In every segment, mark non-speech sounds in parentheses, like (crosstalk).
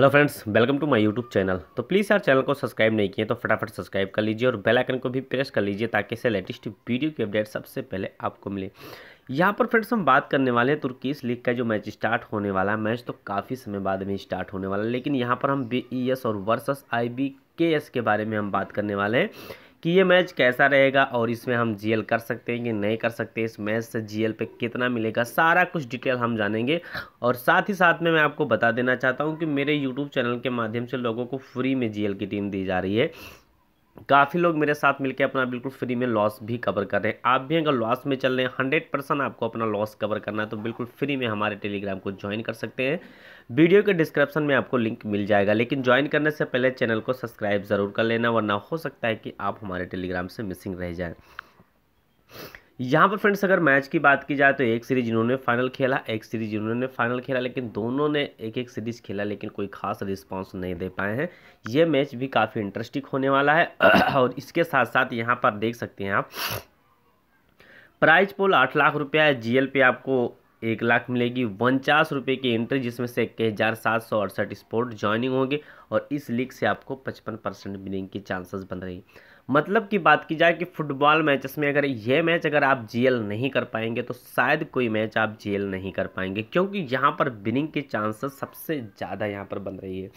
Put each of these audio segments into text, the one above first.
hello friends welcome to my YouTube channel तो please यार channel को सब्सक्राइब नहीं किए तो फटाफट सब्सक्राइब कर लीजिए और बेल आइकन को भी प्रेस कर लीजिए ताकि इसे लेटेस्ट वीडियो की अपडेट सबसे पहले आपको मिले यहाँ पर फ्रेंड्स हम बात करने वाले हैं तुर्की लीग का जो मैच स्टार्ट होने वाला है मैच तो काफ़ी समय बाद में स्टार्ट होने वाला है लेकिन यहाँ पर हम बी e और वर्सेस आई के एस के बारे में हम बात करने वाले हैं कि ये मैच कैसा रहेगा और इसमें हम जीएल कर सकते हैं कि नहीं कर सकते इस मैच से जीएल पे कितना मिलेगा सारा कुछ डिटेल हम जानेंगे और साथ ही साथ में मैं आपको बता देना चाहता हूँ कि मेरे यूट्यूब चैनल के माध्यम से लोगों को फ्री में जीएल की टीम दी जा रही है काफ़ी लोग मेरे साथ मिलकर अपना बिल्कुल फ्री में लॉस भी कवर कर रहे हैं आप भी अगर लॉस में चल रहे हैं हंड्रेड परसेंट आपको अपना लॉस कवर करना है तो बिल्कुल फ्री में हमारे टेलीग्राम को ज्वाइन कर सकते हैं वीडियो के डिस्क्रिप्शन में आपको लिंक मिल जाएगा लेकिन ज्वाइन करने से पहले चैनल को सब्सक्राइब ज़रूर कर लेना वरना हो सकता है कि आप हमारे टेलीग्राम से मिसिंग रह जाएँ यहाँ पर फ्रेंड्स अगर मैच की बात की जाए तो एक सीरीज इन्होंने फाइनल खेला एक सीरीज इन्होंने फाइनल खेला लेकिन दोनों ने एक एक सीरीज खेला लेकिन कोई खास रिस्पांस नहीं दे पाए हैं ये मैच भी काफ़ी इंटरेस्टिंग होने वाला है (clears throat) और इसके साथ साथ यहाँ पर देख सकते हैं आप प्राइज पोल आठ लाख रुपया है जी पे आपको एक लाख मिलेगी उनचास रुपये की एंट्री जिसमें से इक्कीस हज़ार सात सौ अड़सठ स्पोर्ट ज्वाइनिंग होंगे और इस लीग से आपको पचपन परसेंट विनिंग की चांसेस बन रही मतलब की बात की जाए कि फुटबॉल मैचेस में अगर ये मैच अगर आप जीएल नहीं कर पाएंगे तो शायद कोई मैच आप जेल नहीं कर पाएंगे क्योंकि यहाँ पर विनिंग के चांसेस सबसे ज़्यादा यहाँ पर बन रही है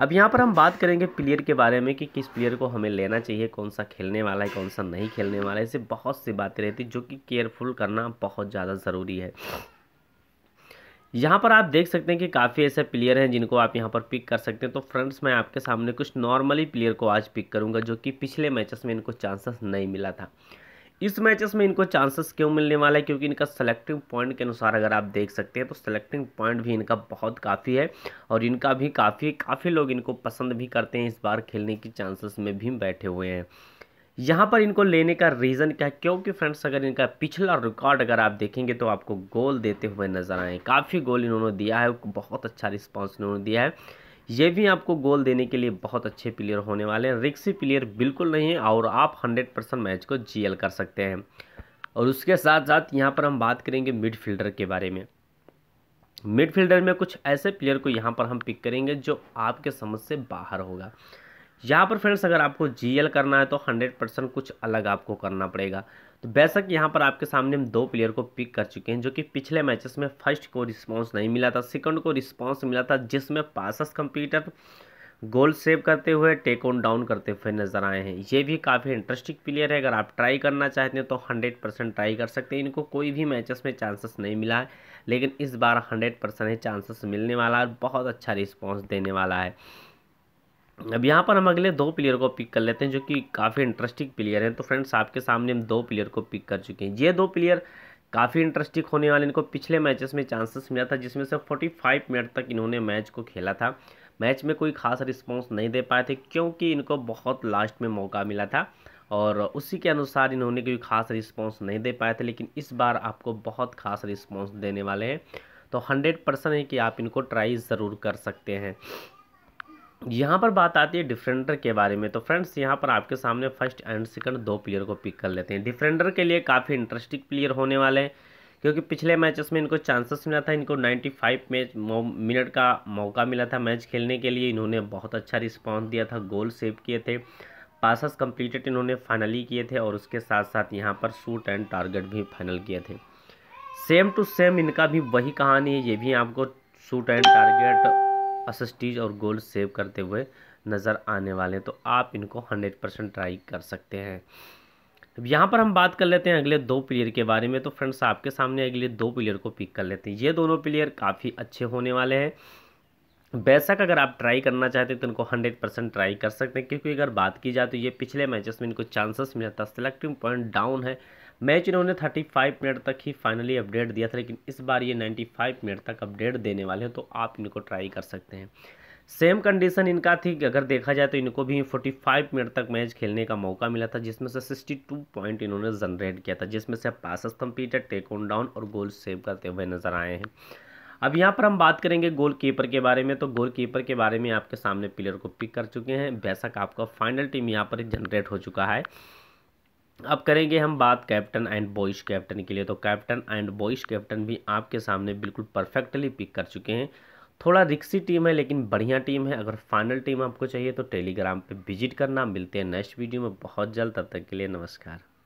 अब यहाँ पर हम बात करेंगे प्लेयर के बारे में कि किस प्लेयर को हमें लेना चाहिए कौन सा खेलने वाला है कौन सा नहीं खेलने वाला है ऐसे बहुत सी बातें रहती जो कि केयरफुल करना बहुत ज़्यादा ज़रूरी है यहाँ पर आप देख सकते हैं कि काफ़ी ऐसे प्लेयर हैं जिनको आप यहाँ पर पिक कर सकते हैं तो फ्रेंड्स मैं आपके सामने कुछ नॉर्मली प्लेयर को आज पिक करूँगा जो कि पिछले मैचेस में इनको चांसेस नहीं मिला था इस मैचेस में इनको चांसेस क्यों मिलने वाला है क्योंकि इनका सेलेक्टिंग पॉइंट के अनुसार अगर आप देख सकते हैं तो सेलेक्टिंग पॉइंट भी इनका बहुत काफ़ी है और इनका भी काफ़ी काफ़ी लोग इनको पसंद भी करते हैं इस बार खेलने की चांसेस में भी बैठे हुए हैं यहाँ पर इनको लेने का रीज़न क्या है क्योंकि फ्रेंड्स अगर इनका पिछला रिकॉर्ड अगर आप देखेंगे तो आपको गोल देते हुए नज़र आए काफ़ी गोल इन्होंने दिया है बहुत अच्छा रिस्पॉन्स इन्होंने दिया है ये भी आपको गोल देने के लिए बहुत अच्छे प्लेयर होने वाले हैं रिक्सी प्लेयर बिल्कुल नहीं है और आप हंड्रेड परसेंट मैच को जीएल कर सकते हैं और उसके साथ साथ यहाँ पर हम बात करेंगे मिडफील्डर के बारे में मिडफील्डर में कुछ ऐसे प्लेयर को यहाँ पर हम पिक करेंगे जो आपके समझ से बाहर होगा यहाँ पर फ्रेंड्स अगर आपको जीएल करना है तो 100 परसेंट कुछ अलग आपको करना पड़ेगा तो बेशक यहाँ पर आपके सामने हम दो प्लेयर को पिक कर चुके हैं जो कि पिछले मैचेस में फर्स्ट को रिस्पांस नहीं मिला था सेकंड को रिस्पांस मिला था जिसमें पासस कंप्यूटर गोल सेव करते हुए टेक ऑन डाउन करते हुए नज़र आए हैं ये भी काफ़ी इंटरेस्टिंग प्लेयर है अगर आप ट्राई करना चाहते हैं तो हंड्रेड परसेंट ट्राई कर सकते हैं इनको कोई भी मैचेस में चांसेस नहीं मिला है लेकिन इस बार हंड्रेड परसेंट चांसेस मिलने वाला है बहुत अच्छा रिस्पॉन्स देने वाला है अब यहाँ पर हम अगले दो प्लेयर को पिक कर लेते हैं जो कि काफ़ी इंटरेस्टिंग प्लेयर हैं तो फ्रेंड्स आपके सामने हम दो प्लेयर को पिक कर चुके हैं ये दो प्लेयर काफ़ी इंटरेस्टिंग होने वाले इनको पिछले मैचेस में चांसेस मिला था जिसमें से 45 मिनट तक इन्होंने मैच को खेला था मैच में कोई खास रिस्पॉन्स नहीं दे पाए थे क्योंकि इनको बहुत लास्ट में मौका मिला था और उसी के अनुसार इन्होंने कोई खास रिस्पॉन्स नहीं दे पाए थे लेकिन इस बार आपको बहुत खास रिस्पॉन्स देने वाले हैं तो हंड्रेड परसेंट है कि आप इनको ट्राई ज़रूर कर सकते हैं यहाँ पर बात आती है डिफेंडर के बारे में तो फ्रेंड्स यहाँ पर आपके सामने फर्स्ट एंड सेकंड दो प्लेयर को पिक कर लेते हैं डिफेंडर के लिए काफ़ी इंटरेस्टिंग प्लेयर होने वाले हैं क्योंकि पिछले मैचेस में इनको चांसेस मिला था इनको 95 मैच मिनट का मौका मिला था मैच खेलने के लिए इन्होंने बहुत अच्छा रिस्पॉन्स दिया था गोल सेव किए थे पासस कम्प्लीटेड इन्होंने फाइनली किए थे और उसके साथ साथ यहाँ पर शूट एंड टारगेट भी फाइनल किए थे सेम टू सेम इनका भी वही कहानी है ये भी आपको शूट एंड टारगेट असस्टीज और गोल्ड सेव करते हुए नज़र आने वाले हैं तो आप इनको हंड्रेड परसेंट ट्राई कर सकते हैं अब यहाँ पर हम बात कर लेते हैं अगले दो प्लेयर के बारे में तो फ्रेंड्स आपके सामने अगले दो प्लेयर को पिक कर लेते हैं ये दोनों प्लेयर काफ़ी अच्छे होने वाले हैं बेशक अगर आप ट्राई करना चाहते हैं तो इनको हंड्रेड परसेंट ट्राई कर सकते हैं क्योंकि अगर बात की जाए तो ये पिछले मैचेस में इनको चांसेस मिला था सेलेक्टिव पॉइंट डाउन है मैच इन्होंने 35 मिनट तक ही फाइनली अपडेट दिया था लेकिन इस बार ये 95 मिनट तक अपडेट देने वाले हैं तो आप इनको ट्राई कर सकते हैं सेम कंडीशन इनका थी अगर देखा जाए तो इनको भी 45 मिनट तक मैच खेलने का मौका मिला था जिसमें से 62 पॉइंट इन्होंने जनरेट किया था जिसमें से passes completed take on down और गोल सेव करते हुए नजर आए हैं अब यहाँ पर हम बात करेंगे गोल कीपर के बारे में तो गोल कीपर के बारे में आपके सामने प्लेयर को पिक कर चुके हैं बेशक आपका फाइनल टीम यहाँ पर जनरेट हो चुका है अब करेंगे हम बात कैप्टन एंड बॉयज़ कैप्टन के लिए तो कैप्टन एंड बॉयज़ कैप्टन भी आपके सामने बिल्कुल परफेक्टली पिक कर चुके हैं थोड़ा रिक्सी टीम है लेकिन बढ़िया टीम है अगर फाइनल टीम आपको चाहिए तो टेलीग्राम पे विजिट करना मिलते हैं नेक्स्ट वीडियो में बहुत जल्द तब तक के लिए नमस्कार